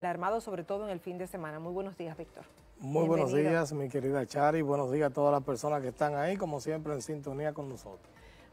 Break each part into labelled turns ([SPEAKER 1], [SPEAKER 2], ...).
[SPEAKER 1] Alarmado sobre todo en el fin de semana. Muy buenos días, Víctor. Muy buenos días, mi querida Chari. Buenos días a todas las personas que están ahí, como siempre, en sintonía con nosotros.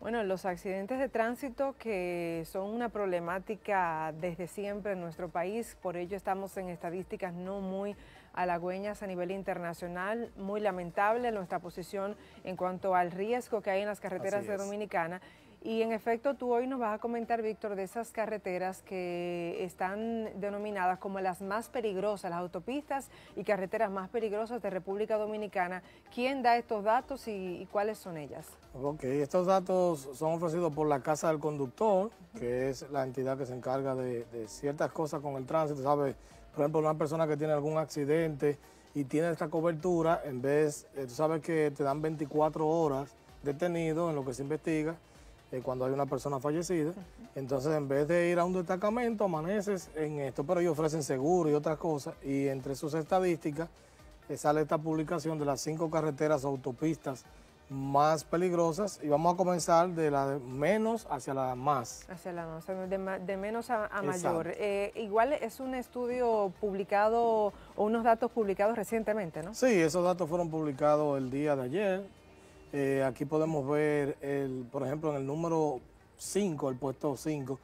[SPEAKER 2] Bueno, los accidentes de tránsito que son una problemática desde siempre en nuestro país, por ello estamos en estadísticas no muy halagüeñas a nivel internacional, muy lamentable nuestra posición en cuanto al riesgo que hay en las carreteras de Dominicana y en efecto, tú hoy nos vas a comentar, Víctor, de esas carreteras que están denominadas como las más peligrosas, las autopistas y carreteras más peligrosas de República Dominicana. ¿Quién da estos datos y, cuáles son ellas?
[SPEAKER 1] Ok, estos datos son ofrecidos por la Casa del Conductor, que es la entidad que se encarga de, ciertas cosas con el tránsito, ¿sabes? Por ejemplo, una persona que tiene algún accidente y tiene esta cobertura, en vez, eh, tú sabes que te dan 24 horas detenido en lo que se investiga, eh, cuando hay una persona fallecida. Entonces, en vez de ir a un destacamento, amaneces en esto, pero ellos ofrecen seguro y otras cosas. Y entre sus estadísticas eh, sale esta publicación de las cinco carreteras o autopistas más peligrosas y vamos a comenzar de la menos hacia la más.
[SPEAKER 2] Hacia la más, de, menos a, mayor. Eh, igual es un estudio publicado o unos datos publicados recientemente, ¿no? Sí,
[SPEAKER 1] esos datos fueron publicados el día de ayer, eh, aquí podemos ver, el, por ejemplo, en el número 5, el puesto 5.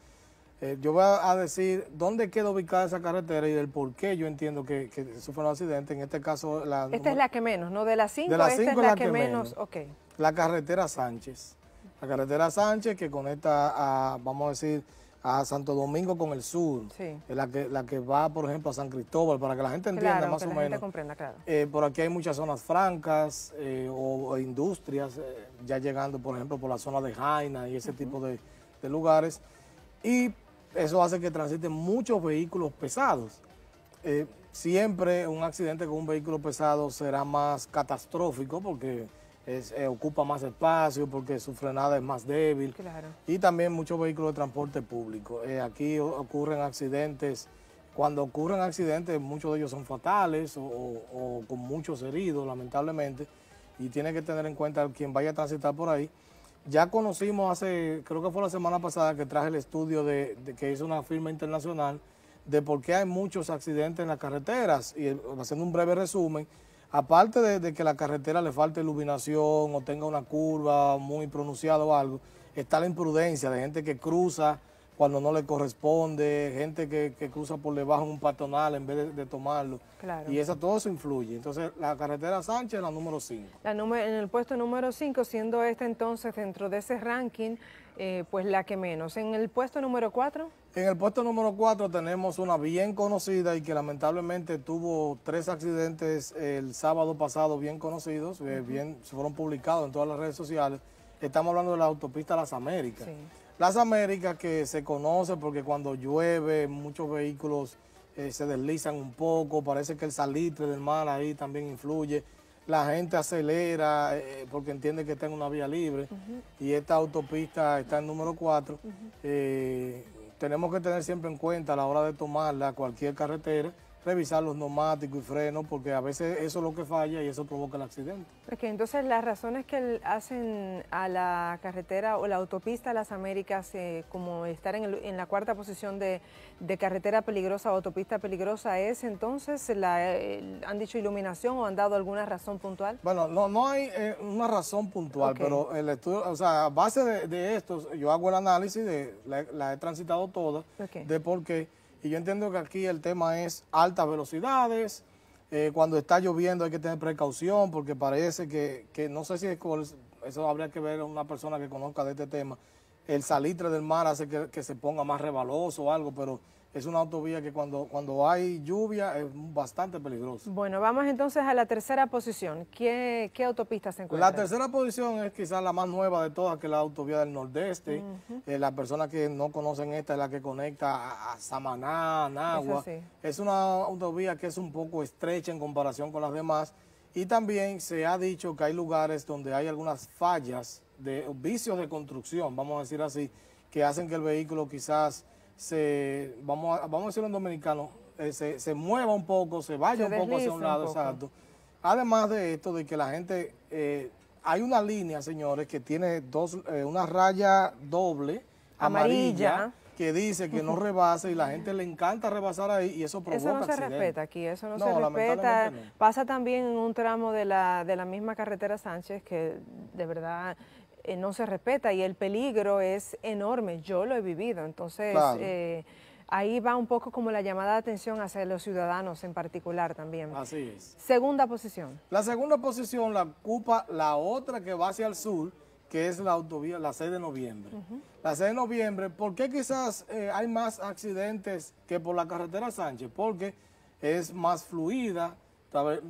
[SPEAKER 1] Eh, yo voy a decir dónde queda ubicada esa carretera y el por qué yo entiendo que, que sufre un accidente. En este caso, la. Esta es
[SPEAKER 2] la que menos, ¿no? De las 5, esta es la, que, menos.
[SPEAKER 1] La carretera Sánchez. La carretera Sánchez que conecta a, vamos a decir, a Santo Domingo con el sur, la, que, la que va, por ejemplo, a San Cristóbal, para que la gente entienda más que o la menos. Gente comprenda, claro. Eh, por aquí hay muchas zonas francas eh, o, industrias, eh, ya llegando, por ejemplo, por la zona de Jaina y ese tipo de, de, lugares. Y eso hace que transiten muchos vehículos pesados. siempre un accidente con un vehículo pesado será más catastrófico porque eh, ocupa más espacio porque su frenada es más débil. Y también muchos vehículos de transporte público. Eh, aquí ocurren accidentes. Cuando ocurren accidentes, muchos de ellos son fatales o, con muchos heridos, lamentablemente. Y tiene que tener en cuenta quien vaya a transitar por ahí. Ya conocimos hace, creo que fue la semana pasada que traje el estudio de, que hizo una firma internacional de por qué hay muchos accidentes en las carreteras. Y eh, haciendo un breve resumen, aparte de, que la carretera le falte iluminación o tenga una curva muy pronunciada o algo, está la imprudencia de gente que cruza cuando no le corresponde, gente que, cruza por debajo de un patonal en vez de, tomarlo. Y eso, todo se influye. Entonces, la carretera Sánchez, la número 5.
[SPEAKER 2] en el puesto número 5, siendo esta entonces dentro de ese ranking, eh, pues la que menos. En el puesto número 4...
[SPEAKER 1] En el puesto número 4 tenemos una bien conocida y que lamentablemente tuvo tres accidentes el sábado pasado bien conocidos, eh, se bien, fueron publicados en todas las redes sociales. Estamos hablando de la autopista Las Américas. Las Américas que se conoce porque cuando llueve muchos vehículos eh, se deslizan un poco, parece que el salitre del mar ahí también influye. La gente acelera eh, porque entiende que está en una vía libre y esta autopista está en número 4 tenemos que tener siempre en cuenta a la hora de tomarla cualquier carretera revisar los neumáticos y frenos, porque a veces eso es lo que falla y eso provoca el accidente.
[SPEAKER 2] Porque entonces las razones que hacen a la carretera o la autopista las Américas eh, como estar en, la cuarta posición de, carretera peligrosa o autopista peligrosa es entonces, la, eh, han dicho iluminación o han dado alguna razón puntual?
[SPEAKER 1] Bueno, no, no hay eh, una razón puntual, pero el estudio, o sea, a base de, esto, yo hago el análisis, de, la, he transitado toda, de por qué y yo entiendo que aquí el tema es altas velocidades. Eh, cuando está lloviendo hay que tener precaución porque parece que, que no sé si es eso habría que ver una persona que conozca de este tema. El salitre del mar hace que, que se ponga más rebaloso o algo, pero es una autovía que cuando, cuando hay lluvia es bastante peligrosa.
[SPEAKER 2] Bueno, vamos entonces a la tercera posición. ¿Qué, qué autopista se encuentra? La tercera
[SPEAKER 1] posición es quizás la más nueva de todas, que es la autovía del Nordeste. Eh, la persona que no conocen esta es la que conecta a, Samaná, Nagua. Es una autovía que es un poco estrecha en comparación con las demás. Y también se ha dicho que hay lugares donde hay algunas fallas, de vicios de construcción, vamos a decir así, que hacen que el vehículo quizás se, vamos, a, vamos a decirlo en dominicano, eh, se, mueva un poco, se vaya un poco hacia un lado, Además de esto, de que la gente, eh, hay una línea, señores, que tiene dos, eh, una raya doble, amarilla, que dice que no rebase y la gente le encanta rebasar ahí y eso provoca Eso no se respeta aquí, eso no, se respeta.
[SPEAKER 2] Pasa también en un tramo de la, de la misma carretera Sánchez que de verdad eh, no se respeta y el peligro es enorme. Yo lo he vivido, entonces eh, ahí va un poco como la llamada de atención hacia los ciudadanos en particular también. Así es. Segunda posición.
[SPEAKER 1] La segunda posición la ocupa la otra que va hacia el sur, que es la autovía, la 6 de noviembre. La 6 de noviembre, ¿por qué quizás eh, hay más accidentes que por la carretera Sánchez? Porque es más fluida,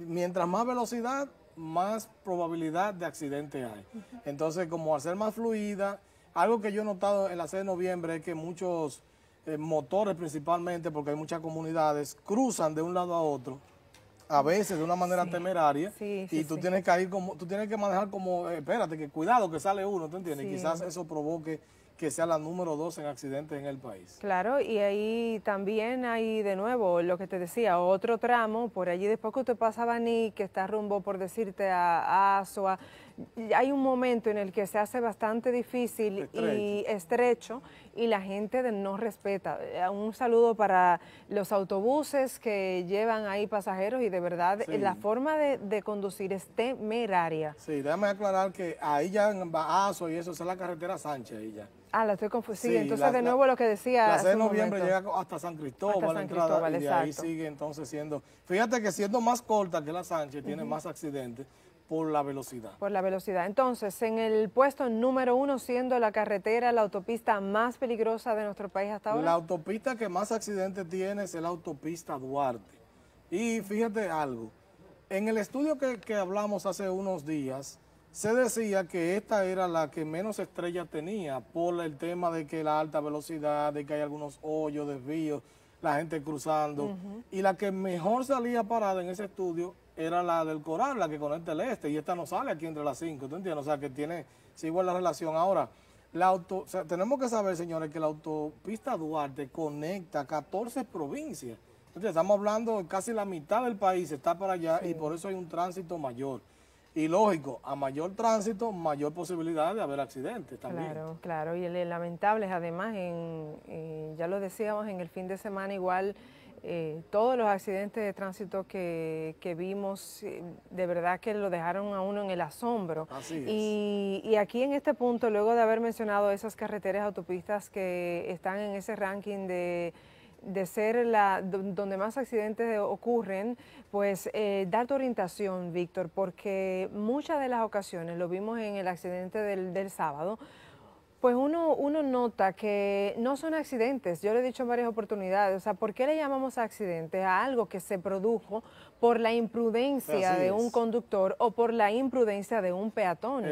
[SPEAKER 1] mientras más velocidad, más probabilidad de accidente hay. Entonces, como hacer más fluida, algo que yo he notado en la C de noviembre es que muchos eh, motores principalmente, porque hay muchas comunidades, cruzan de un lado a otro, a veces de una manera temeraria, y tú tienes que ir como, tú tienes que manejar como, eh, espérate, que cuidado que sale uno, ¿te entiendes? Quizás eso provoque que sea la número dos en accidentes en el país.
[SPEAKER 2] Claro, y ahí también hay de nuevo lo que te decía, otro tramo, por allí después que usted pasa a Baní, que está rumbo, por decirte, a, a hay un momento en el que se hace bastante difícil y estrecho y la gente no respeta. Eh, un saludo para los autobuses que llevan ahí pasajeros y de verdad eh, la forma de, conducir es temeraria.
[SPEAKER 1] Sí, déjame aclarar que ahí ya en Bajazo y eso, es la carretera Sánchez ahí ya.
[SPEAKER 2] Ah, la estoy confundiendo. Sí, entonces de nuevo lo que decía. La noviembre llega
[SPEAKER 1] hasta San Cristóbal, y ahí sigue entonces siendo. Fíjate que siendo más corta que la Sánchez, tiene más accidentes, por la velocidad.
[SPEAKER 2] Por la velocidad. Entonces, en el puesto número uno, siendo la carretera, la autopista más peligrosa de nuestro país hasta ahora. La
[SPEAKER 1] autopista que más accidentes tiene es la autopista Duarte. Y fíjate algo, en el estudio que, hablamos hace unos días, se decía que esta era la que menos estrella tenía por el tema de que la alta velocidad, de que hay algunos hoyos, desvíos, la gente cruzando. Y la que mejor salía parada en ese estudio era la del Coral, la que conecta el este, y esta no sale aquí entre las cinco, ¿tú entiendes? O sea, que tiene, sigue igual la relación. Ahora, la auto, tenemos que saber, señores, que la autopista Duarte conecta 14 provincias. Entonces, estamos hablando casi la mitad del país está para allá y por eso hay un tránsito mayor. Y lógico, a mayor tránsito, mayor posibilidad de haber accidentes también. Claro,
[SPEAKER 2] claro. Y lamentables, además, en, ya lo decíamos, en el fin de semana igual... Eh, todos los accidentes de tránsito que, que vimos, eh, de verdad que lo dejaron a uno en el asombro. Así es. Y, y, aquí en este punto, luego de haber mencionado esas carreteras autopistas que están en ese ranking de de ser la, donde más accidentes ocurren, pues da eh, dar tu orientación, Víctor, porque muchas de las ocasiones, lo vimos en el accidente del, sábado, pues uno, uno nota que no son accidentes, yo le he dicho en varias oportunidades, o sea, ¿por qué le llamamos accidente a algo que se produjo por la imprudencia de un conductor o por la imprudencia de un peatón.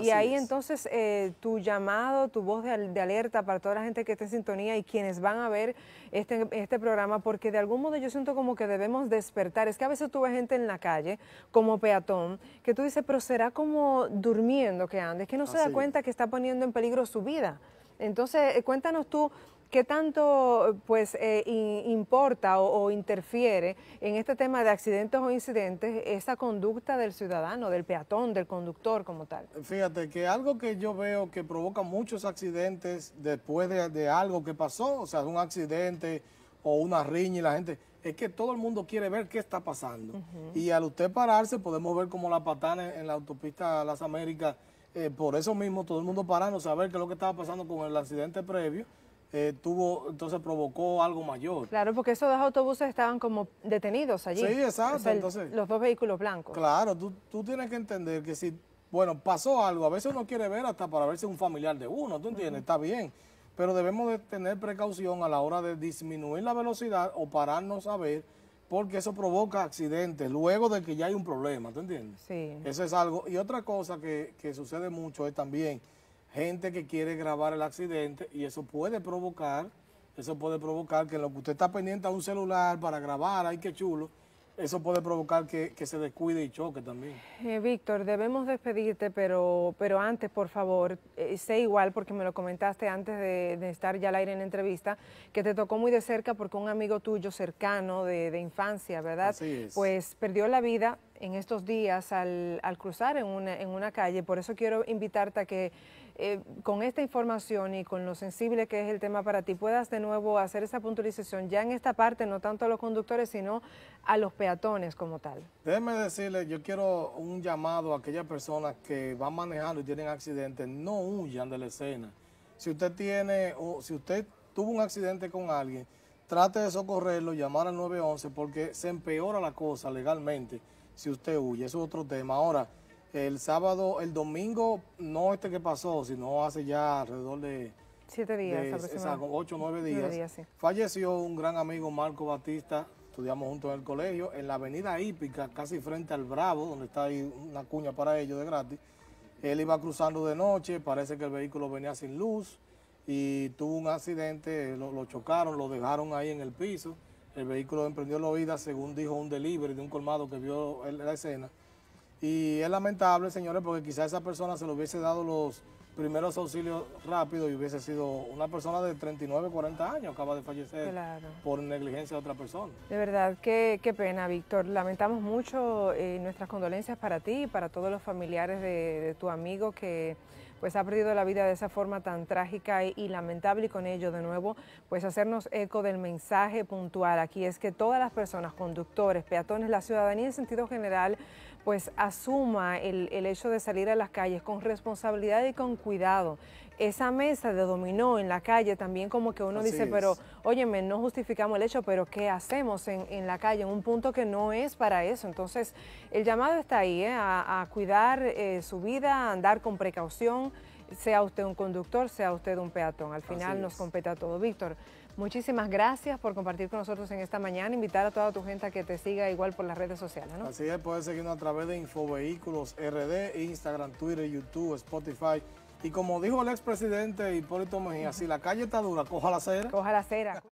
[SPEAKER 2] y ahí entonces eh, tu llamado, tu voz de, alerta para toda la gente que esté en sintonía y quienes van a ver este, este programa, porque de algún modo yo siento como que debemos despertar. Es que a veces tuve gente en la calle como peatón, que tú dices, pero será como durmiendo que es que no se da cuenta que está poniendo en peligro su vida. Entonces, eh, cuéntanos tú ¿Qué tanto pues eh, importa o, interfiere en este tema de accidentes o incidentes esa conducta del ciudadano, del peatón, del conductor como tal?
[SPEAKER 1] Fíjate que algo que yo veo que provoca muchos accidentes después de, algo que pasó, o sea, un accidente o una riña y la gente, es que todo el mundo quiere ver qué está pasando. Y al usted pararse, podemos ver como la patana en la autopista Las Américas, eh, por eso mismo todo el mundo parando, saber qué es lo que estaba pasando con el accidente previo. Eh, tuvo, entonces provocó algo mayor.
[SPEAKER 2] Claro, porque esos dos autobuses estaban como detenidos allí. Sí, exacto. entonces, los dos vehículos blancos.
[SPEAKER 1] Claro, tú, tienes que entender que si, bueno, pasó algo, a veces uno quiere ver hasta para ver si es un familiar de uno, ¿tú entiendes? Está bien, pero debemos de tener precaución a la hora de disminuir la velocidad o pararnos a ver porque eso provoca accidentes luego de que ya hay un problema, ¿tú entiendes? Sí. Eso es algo. Y otra cosa que, que sucede mucho es también gente que quiere grabar el accidente y eso puede provocar, eso puede provocar que lo que usted está pendiente a un celular para grabar, ay, qué chulo, eso puede provocar que, se descuide y choque también.
[SPEAKER 2] Eh, Víctor, debemos despedirte, pero, pero antes, por favor, eh, sé igual, porque me lo comentaste antes de, estar ya al aire en entrevista, que te tocó muy de cerca porque un amigo tuyo cercano de, infancia, ¿verdad? es. Pues perdió la vida en estos días al, cruzar en una, en una calle. Por eso quiero invitarte a que eh, con esta información y con lo sensible que es el tema para ti, puedas de nuevo hacer esa puntualización ya en esta parte, no tanto a los conductores, sino a los peatones como tal.
[SPEAKER 1] Déjeme decirle, yo quiero un llamado a aquellas personas que van manejando y tienen accidentes, no huyan de la escena. Si usted tiene o si usted tuvo un accidente con alguien, trate de socorrerlo, llamar al 911 porque se empeora la cosa legalmente si usted huye. Eso es otro tema. Ahora, el sábado, el domingo, no este que pasó, sino hace ya alrededor de... Siete días, ocho, nueve días. Nueve días Falleció un gran amigo, Marco Batista, estudiamos juntos en el colegio, en la avenida Hípica, casi frente al Bravo, donde está ahí una cuña para ellos de gratis. Él iba cruzando de noche, parece que el vehículo venía sin luz y tuvo un accidente, lo, chocaron, lo dejaron ahí en el piso. El vehículo emprendió la vida, según dijo un delivery de un colmado que vio la escena. Y es lamentable, señores, porque quizás esa persona se le hubiese dado los primeros auxilios rápidos y hubiese sido una persona de 39, 40 años, acaba de fallecer por negligencia de otra persona.
[SPEAKER 2] De verdad, qué, qué pena, Víctor. Lamentamos mucho eh, nuestras condolencias para ti y para todos los familiares de, de tu amigo que pues ha perdido la vida de esa forma tan trágica y, lamentable y con ello de nuevo pues hacernos eco del mensaje puntual aquí es que todas las personas, conductores, peatones, la ciudadanía en sentido general pues asuma el, el hecho de salir a las calles con responsabilidad y con cuidado esa mesa de dominó en la calle también como que uno dice, pero óyeme, no justificamos el hecho, pero ¿qué hacemos en, la calle? En un punto que no es para eso. Entonces, el llamado está ahí, ¿eh? a, cuidar eh, su vida, a andar con precaución, sea usted un conductor, sea usted un peatón. Al final nos compete a todo. Víctor, muchísimas gracias por compartir con nosotros en esta mañana. Invitar a toda tu gente a que te siga igual por las redes sociales. Así
[SPEAKER 1] es, puedes seguirnos a través de Infovehículos RD, Instagram, Twitter, YouTube, Spotify y como dijo el expresidente Hipólito Mejía, si la calle está dura, coja la cera. Coja la cera.